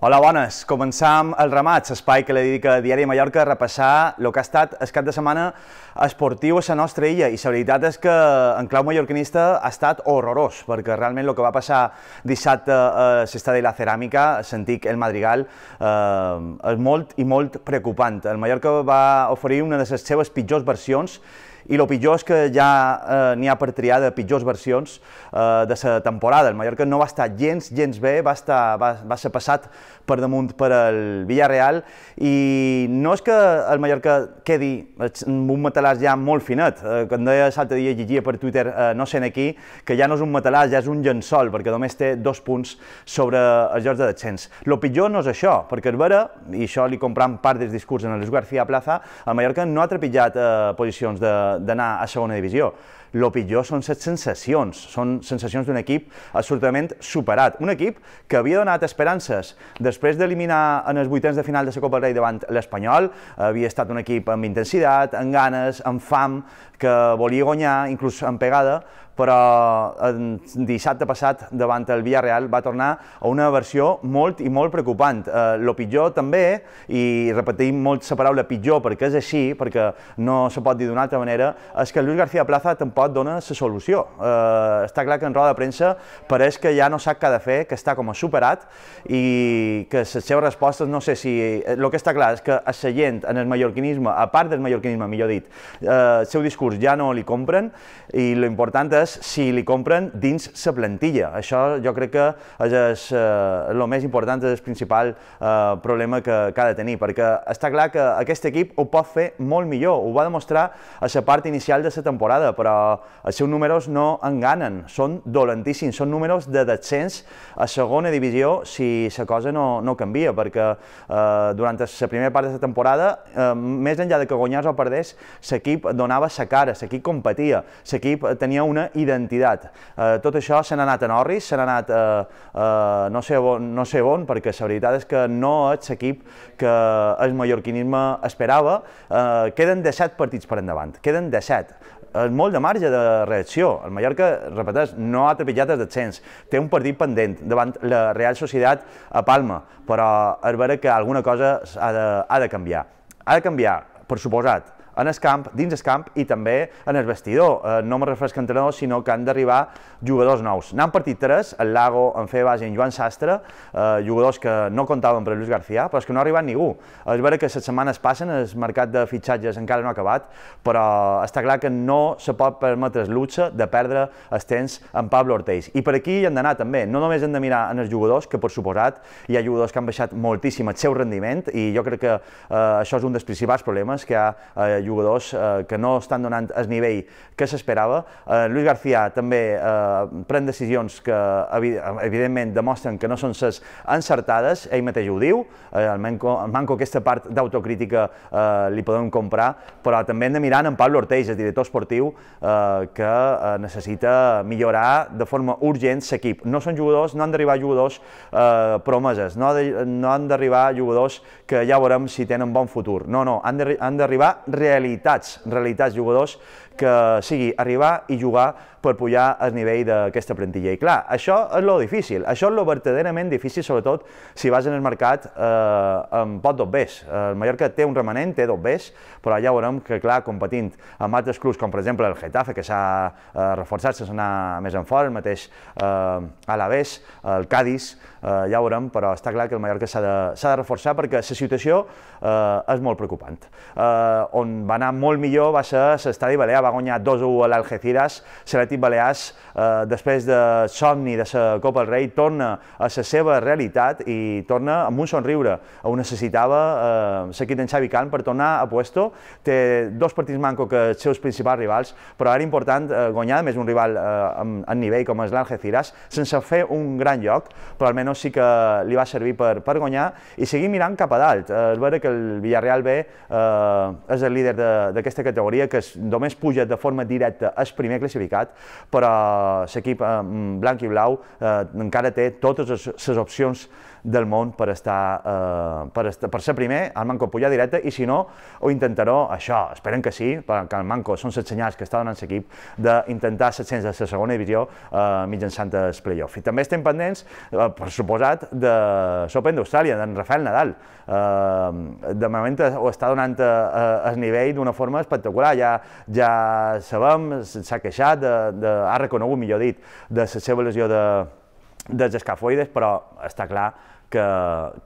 Hola, bones. Començam el ramat, l'espai que li dedica Diari Mallorca a repassar el que ha estat el cap de setmana esportiu a la nostra illa. I la veritat és que en clau mallorquinista ha estat horrorós, perquè realment el que va passar dissabte a de La Ceràmica, sentic el Madrigal, eh, és molt i molt preocupant. El Mallorca va oferir una de les seves pitjors versions i el pitjor és que ja eh, n'hi ha per triar de pitjors versions eh, de la temporada. El Mallorca no va estar gens, gens bé, va, estar, va, va ser passat per damunt per el Villarreal i no és que el Mallorca quedi un matalàs ja molt finet, eh, com deia l'altre dia llegia per Twitter, eh, no sent aquí, que ja no és un matalàs, ja és un llençol, perquè només té dos punts sobre els jocs de descens. El pitjor no és això, perquè el Vera, i això li compram part del discurs en el García Plaza, el Mallorca no ha trepitjat eh, posicions de, d'anar a segona divisió el pitjor són set sensacions, són sensacions d'un equip absolutament superat. Un equip que havia donat esperances després d'eliminar en els vuitens de final de la Copa del Rei davant l'Espanyol, havia estat un equip amb intensitat, amb ganes, amb fam, que volia guanyar, inclús amb pegada, però el dissabte passat davant el Villarreal va tornar a una versió molt i molt preocupant. Eh, pitjor també, i repetim molt la paraula pitjor perquè és així, perquè no se pot dir d'una altra manera, és que Lluís García Plaza tampoc pot dona la solució. Eh, està clar que en roda de premsa pareix que ja no sap què ha de fer, que està com a superat i que les seves respostes, no sé si... El eh, que està clar és que a la gent, en el mallorquinisme, a part del mallorquinisme, millor dit, eh, el seu discurs ja no li compren i l'important és si li compren dins la plantilla. Això jo crec que és el eh, més important, és el principal eh, problema que, que ha de tenir, perquè està clar que aquest equip ho pot fer molt millor, ho va demostrar a la part inicial de la temporada, però els seus números no enganen, són dolentíssims, són números de descens a segona divisió si la cosa no, no canvia, perquè eh, durant la primera part de la temporada, eh, més enllà de que guanyés o perdés, l'equip donava la cara, l'equip competia, l'equip tenia una identitat. Eh, tot això se n'ha anat a Norris, se n'ha anat eh, eh, no, sé on, no sé on, perquè la veritat és que no és l'equip que el mallorquinisme esperava. Eh, queden 17 partits per endavant, queden 17. És molt de marge marge de reacció. El Mallorca, repeteix, no ha trepitjat els descens. Té un partit pendent davant la Real Societat a Palma, però és vera que alguna cosa ha de, ha de canviar. Ha de canviar, per suposat, en el camp, dins el camp i també en el vestidor. Eh, no me a entrenadors, sinó que han d'arribar jugadors nous. N'han partit tres, el Lago, en Febas i en Joan Sastre, eh, jugadors que no comptaven per Lluís García, però és que no ha arribat ningú. És veritat que les setmanes passen, el mercat de fitxatges encara no ha acabat, però està clar que no se pot permetre el luxe de perdre els temps en Pablo Ortiz. I per aquí hi han d'anar també, no només hem de mirar en els jugadors, que per suposat hi ha jugadors que han baixat moltíssim el seu rendiment, i jo crec que eh, això és un dels principals problemes que ha eh, jugadors eh, que no estan donant el nivell que s'esperava. Eh, Lluís García també eh, pren decisions que evidentment demostren que no són ses encertades, ell mateix ho diu, eh, el, manco, el manco aquesta part d'autocrítica eh, li podem comprar, però també hem de mirar en Pablo Orteix, el director esportiu, eh, que eh, necessita millorar de forma urgent l'equip. No són jugadors, no han d'arribar jugadors eh, promeses, no, de, no han d'arribar jugadors que ja veurem si tenen bon futur. No, no, han d'arribar realitzats realitats, realitats jugadors, que sigui arribar i jugar per pujar el nivell d'aquesta plantilla. I clar, això és lo difícil, això és lo verdaderament difícil, sobretot si vas en el mercat eh, amb pot dobbers. El Mallorca té un remanent, té dobbers, però allà veurem que, clar, competint amb altres clubs, com per exemple el Getafe, que s'ha eh, reforçat sense anar més fora, el mateix eh, Alavés, el Cádiz, eh, ja veurem, però està clar que el Mallorca s'ha de, de reforçar perquè la situació eh, és molt preocupant. Eh, on va anar molt millor va ser l'estadi Balea, va guanyar 2-1 a l'Algeciras, se l'ha Recreatiu Balears, eh, després de somni de la Copa del Rei, torna a la seva realitat i torna amb un somriure. Ho necessitava eh, l'equip d'en Xavi Can per tornar a puesto. Té dos partits manco que els seus principals rivals, però ara important eh, guanyar més un rival eh, en, nivell com és l'Algeciras, sense fer un gran lloc, però almenys sí que li va servir per, per guanyar i seguir mirant cap a dalt. Eh, veure que el Villarreal B eh, és el líder d'aquesta categoria, que és, només puja de forma directa el primer classificat, però l'equip eh, mm, blanc i blau eh, encara té totes les opcions del món per, estar, eh, per, estar, per ser primer, al Manco pujar directe, i si no, ho intentaró, això, esperen que sí, perquè el Manco són set senyals que està donant l'equip, d'intentar senyals de la segona divisió eh, mitjançant play playoff. I també estem pendents, eh, per suposat, de l'Open d'Austràlia, d'en Rafael Nadal. Eh, de moment ho està donant eh, eh, el nivell d'una forma espectacular, ja, ja sabem, s'ha queixat, de, de, ha reconegut, millor dit, de la seva lesió de, dels escafoides, però està clar que,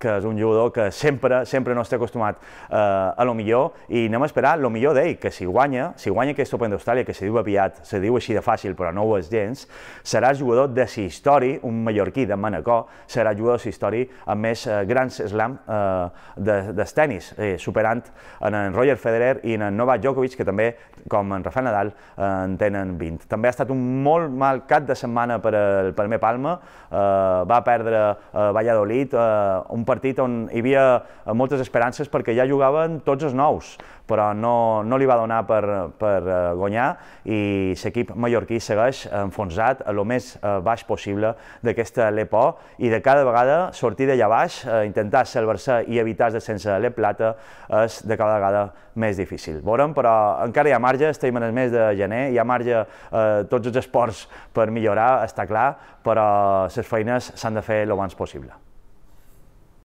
que és un jugador que sempre, sempre no està acostumat eh, a lo millor i anem a esperar lo millor d'ell, que si guanya, si guanya aquest Open d'Austràlia, que se diu aviat, se diu així de fàcil, però no ho és gens, serà jugador de histori, un mallorquí de Manacor, serà jugador de histori amb més eh, grans slam eh, de, de tennis, eh, superant en, en Roger Federer i en, en Novak Djokovic, que també, com en Rafael Nadal, eh, en tenen 20. També ha estat un molt mal cap de setmana per al Palmer Palma, eh, va perdre eh, Valladolid, eh, un partit on hi havia eh, moltes esperances perquè ja jugaven tots els nous, però no, no li va donar per, per eh, guanyar i l'equip mallorquí segueix enfonsat a lo més eh, baix possible d'aquesta l'EPO i de cada vegada sortir d'allà baix, eh, intentar salvar-se i evitar de sense l'E plata és de cada vegada més difícil. Veurem, però encara hi ha marge, estem en el mes de gener, hi ha marge eh, tots els esports per millorar, està clar, però les feines s'han de fer el abans possible.